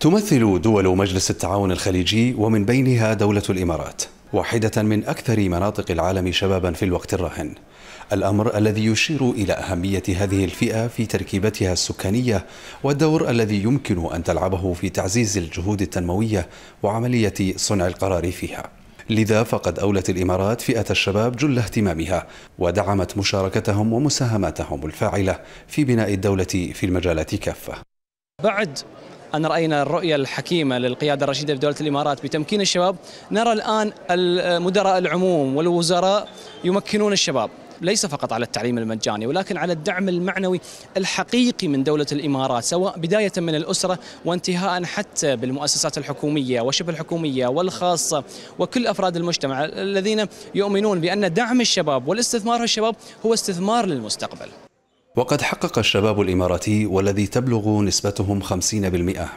تمثل دول مجلس التعاون الخليجي ومن بينها دولة الإمارات واحدة من أكثر مناطق العالم شبابا في الوقت الراهن الأمر الذي يشير إلى أهمية هذه الفئة في تركيبتها السكانية والدور الذي يمكن أن تلعبه في تعزيز الجهود التنموية وعملية صنع القرار فيها لذا فقد أولت الإمارات فئة الشباب جل اهتمامها ودعمت مشاركتهم ومساهماتهم الفاعلة في بناء الدولة في المجالات كافة بعد أن رأينا الرؤية الحكيمة للقيادة الرشيدة في دولة الإمارات بتمكين الشباب نرى الآن المدراء العموم والوزراء يمكنون الشباب ليس فقط على التعليم المجاني ولكن على الدعم المعنوي الحقيقي من دولة الإمارات سواء بداية من الأسرة وانتهاء حتى بالمؤسسات الحكومية وشبه الحكومية والخاصة وكل أفراد المجتمع الذين يؤمنون بأن دعم الشباب والاستثمار في الشباب هو استثمار للمستقبل وقد حقق الشباب الإماراتي والذي تبلغ نسبتهم 50%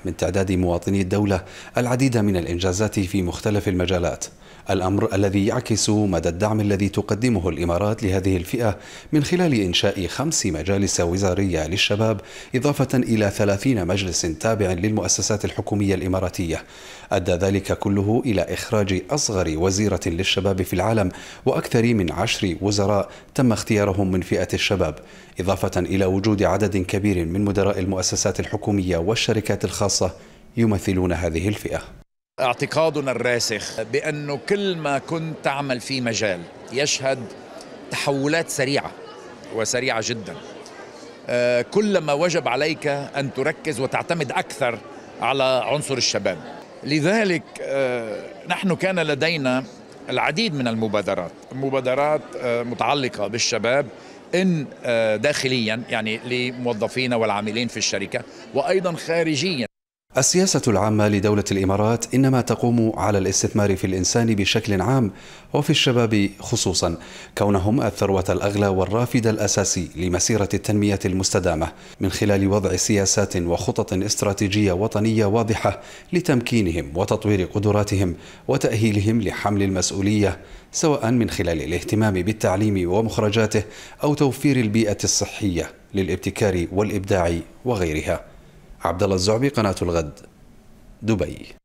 من تعداد مواطني الدولة العديد من الإنجازات في مختلف المجالات الأمر الذي يعكس مدى الدعم الذي تقدمه الإمارات لهذه الفئة من خلال إنشاء خمس مجالس وزارية للشباب إضافة إلى ثلاثين مجلس تابع للمؤسسات الحكومية الإماراتية أدى ذلك كله إلى إخراج أصغر وزيرة للشباب في العالم وأكثر من عشر وزراء تم اختيارهم من فئة الشباب إضافة إضافة إلى وجود عدد كبير من مدراء المؤسسات الحكومية والشركات الخاصة يمثلون هذه الفئة اعتقادنا الراسخ بأنه كل ما كنت تعمل في مجال يشهد تحولات سريعة وسريعة جدا آه، كلما وجب عليك أن تركز وتعتمد أكثر على عنصر الشباب لذلك آه، نحن كان لدينا العديد من المبادرات مبادرات آه، متعلقة بالشباب إن آه، داخليا يعني لموظفينا والعاملين في الشركة وأيضا خارجيا السياسة العامة لدولة الإمارات إنما تقوم على الاستثمار في الإنسان بشكل عام وفي الشباب خصوصا كونهم الثروة الأغلى والرافد الأساسي لمسيرة التنمية المستدامة من خلال وضع سياسات وخطط استراتيجية وطنية واضحة لتمكينهم وتطوير قدراتهم وتأهيلهم لحمل المسؤولية سواء من خلال الاهتمام بالتعليم ومخرجاته أو توفير البيئة الصحية للابتكار والإبداع وغيرها عبد الله الزعبي قناة الغد دبي